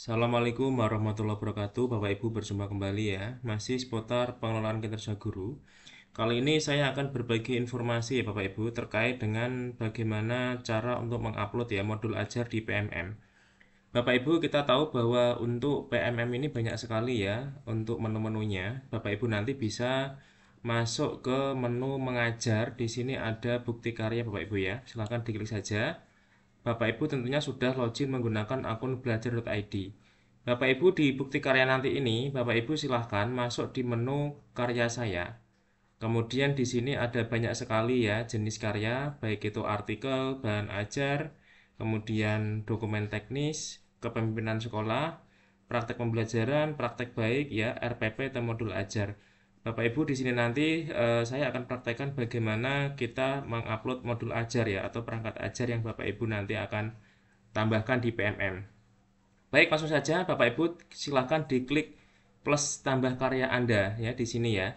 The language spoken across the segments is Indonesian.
Assalamualaikum warahmatullahi wabarakatuh Bapak Ibu berjumpa kembali ya Masih seputar pengelolaan kinerja guru Kali ini saya akan berbagi informasi ya Bapak Ibu Terkait dengan bagaimana cara untuk mengupload ya modul ajar di PMM Bapak Ibu kita tahu bahwa untuk PMM ini banyak sekali ya untuk menu-menunya. Bapak Ibu nanti bisa masuk ke menu mengajar. Di sini ada bukti karya Bapak Ibu ya. Silahkan diklik saja. Bapak Ibu tentunya sudah login menggunakan akun belajar.id. Bapak Ibu di bukti karya nanti ini, Bapak Ibu silahkan masuk di menu karya saya. Kemudian di sini ada banyak sekali ya jenis karya, baik itu artikel, bahan ajar, kemudian dokumen teknis, kepemimpinan sekolah, praktek pembelajaran, praktek baik ya, RPP atau modul ajar. Bapak Ibu di sini nanti eh, saya akan praktekkan bagaimana kita mengupload modul ajar ya atau perangkat ajar yang Bapak Ibu nanti akan tambahkan di PMM. Baik, langsung saja Bapak Ibu silahkan diklik plus tambah karya Anda ya di sini ya.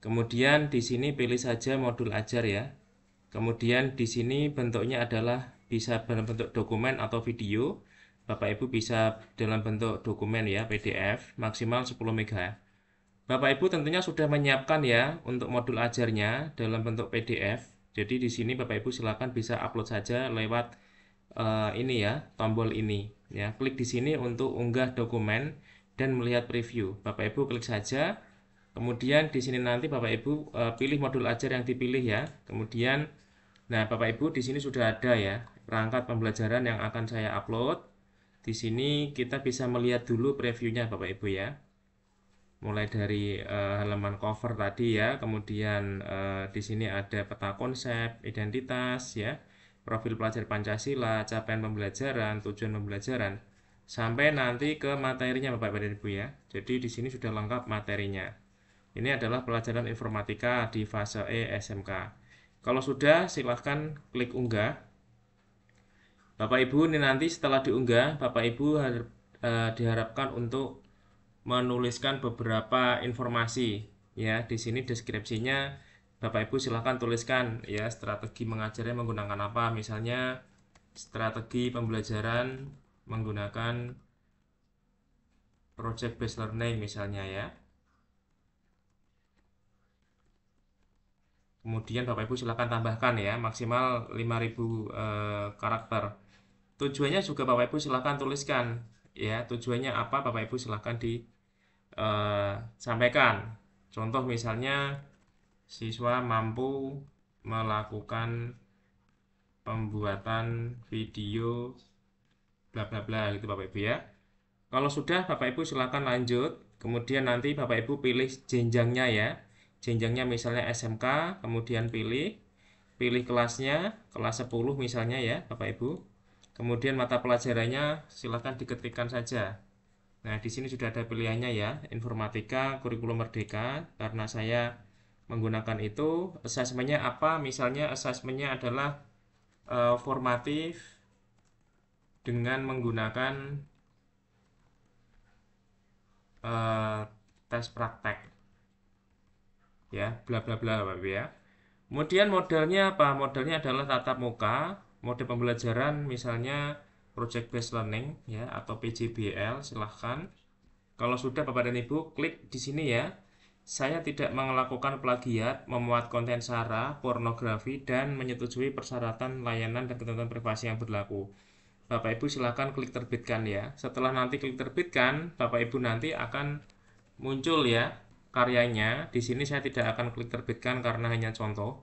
Kemudian di sini pilih saja modul ajar ya. Kemudian di sini bentuknya adalah bisa dalam bentuk dokumen atau video. Bapak Ibu bisa dalam bentuk dokumen ya PDF maksimal 10 MB. Bapak Ibu tentunya sudah menyiapkan ya untuk modul ajarnya dalam bentuk PDF. Jadi di sini Bapak Ibu silakan bisa upload saja lewat uh, ini ya, tombol ini ya. Klik di sini untuk unggah dokumen dan melihat preview. Bapak Ibu klik saja. Kemudian di sini nanti Bapak Ibu uh, pilih modul ajar yang dipilih ya. Kemudian nah Bapak Ibu di sini sudah ada ya perangkat pembelajaran yang akan saya upload. Di sini kita bisa melihat dulu previewnya Bapak Ibu ya mulai dari uh, halaman cover tadi ya, kemudian uh, di sini ada peta konsep, identitas ya, profil pelajar Pancasila, capaian pembelajaran, tujuan pembelajaran, sampai nanti ke materinya Bapak dan Ibu ya. Jadi di sini sudah lengkap materinya. Ini adalah pelajaran informatika di fase E SMK. Kalau sudah silahkan klik unggah. Bapak Ibu ini nanti setelah diunggah, Bapak Ibu eh, diharapkan untuk menuliskan beberapa informasi ya di sini deskripsinya Bapak Ibu silahkan tuliskan ya strategi mengajarnya menggunakan apa misalnya strategi pembelajaran menggunakan project based learning misalnya ya kemudian Bapak Ibu silahkan tambahkan ya maksimal 5000 e, eh, karakter tujuannya juga Bapak Ibu silahkan tuliskan ya tujuannya apa Bapak Ibu silahkan di eh, sampaikan. Contoh misalnya siswa mampu melakukan pembuatan video bla bla bla gitu Bapak Ibu ya. Kalau sudah Bapak Ibu silakan lanjut. Kemudian nanti Bapak Ibu pilih jenjangnya ya. Jenjangnya misalnya SMK, kemudian pilih pilih kelasnya, kelas 10 misalnya ya Bapak Ibu. Kemudian mata pelajarannya silahkan diketikkan saja. Nah, di sini sudah ada pilihannya ya, informatika, kurikulum merdeka, karena saya menggunakan itu. Asesmennya apa? Misalnya asesmennya adalah e, formatif dengan menggunakan e, tes praktek. Ya, bla bla bla Bapak ya. Kemudian modelnya apa? Modelnya adalah tatap muka, mode pembelajaran misalnya project based learning ya atau PJBL silahkan kalau sudah Bapak dan Ibu klik di sini ya saya tidak melakukan plagiat, memuat konten sara, pornografi, dan menyetujui persyaratan layanan dan ketentuan privasi yang berlaku. Bapak Ibu silahkan klik terbitkan ya. Setelah nanti klik terbitkan, Bapak Ibu nanti akan muncul ya karyanya. Di sini saya tidak akan klik terbitkan karena hanya contoh.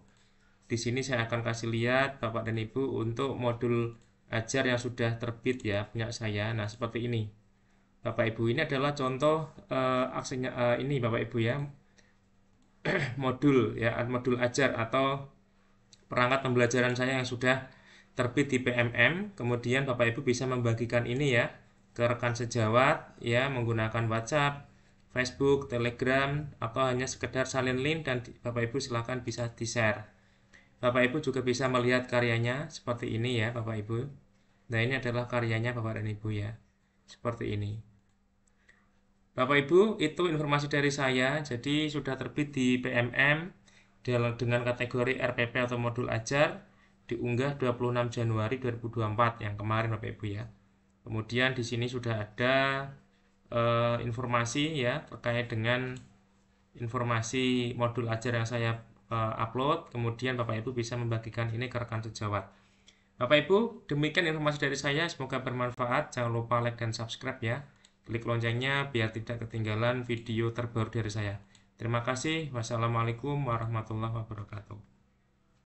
Di sini saya akan kasih lihat Bapak dan Ibu untuk modul ajar yang sudah terbit ya punya saya. Nah, seperti ini. Bapak Ibu, ini adalah contoh uh, aksinya uh, ini Bapak Ibu ya. modul ya, modul ajar atau perangkat pembelajaran saya yang sudah terbit di PMM. Kemudian Bapak Ibu bisa membagikan ini ya ke rekan sejawat ya menggunakan WhatsApp, Facebook, Telegram atau hanya sekedar salin link dan Bapak Ibu silahkan bisa di-share. Bapak Ibu juga bisa melihat karyanya seperti ini ya Bapak Ibu. Nah ini adalah karyanya Bapak dan Ibu ya. Seperti ini. Bapak Ibu, itu informasi dari saya. Jadi sudah terbit di PMM dengan kategori RPP atau modul ajar diunggah 26 Januari 2024 yang kemarin Bapak Ibu ya. Kemudian di sini sudah ada eh, informasi ya terkait dengan informasi modul ajar yang saya eh, upload. Kemudian Bapak Ibu bisa membagikan ini ke rekan sejawat. Bapak Ibu, demikian informasi dari saya. Semoga bermanfaat. Jangan lupa like dan subscribe ya. Klik loncengnya biar tidak ketinggalan video terbaru dari saya. Terima kasih. Wassalamualaikum warahmatullahi wabarakatuh.